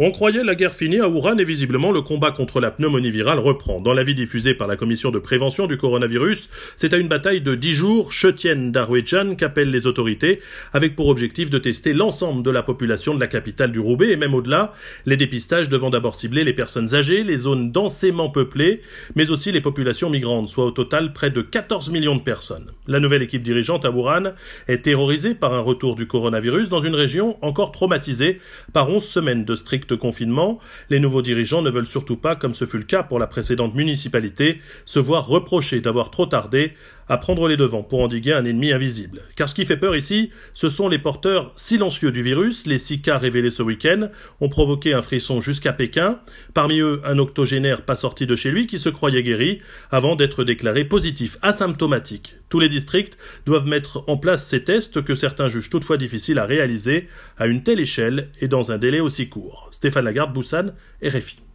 On croyait la guerre finie à Ouran et visiblement le combat contre la pneumonie virale reprend. Dans l'avis diffusé par la commission de prévention du coronavirus, c'est à une bataille de 10 jours, Chetienne d'Arwejan qu'appellent les autorités, avec pour objectif de tester l'ensemble de la population de la capitale du Roubaix et même au-delà, les dépistages devant d'abord cibler les personnes âgées, les zones densément peuplées, mais aussi les populations migrantes, soit au total près de 14 millions de personnes. La nouvelle équipe dirigeante à Wuhan est terrorisée par un retour du coronavirus dans une région encore traumatisée par 11 semaines de strict de confinement, les nouveaux dirigeants ne veulent surtout pas, comme ce fut le cas pour la précédente municipalité, se voir reprocher d'avoir trop tardé à prendre les devants pour endiguer un ennemi invisible. Car ce qui fait peur ici, ce sont les porteurs silencieux du virus. Les six cas révélés ce week-end ont provoqué un frisson jusqu'à Pékin. Parmi eux, un octogénaire pas sorti de chez lui qui se croyait guéri avant d'être déclaré positif, asymptomatique. Tous les districts doivent mettre en place ces tests que certains jugent toutefois difficiles à réaliser à une telle échelle et dans un délai aussi court. Stéphane Lagarde, Boussane, RFI.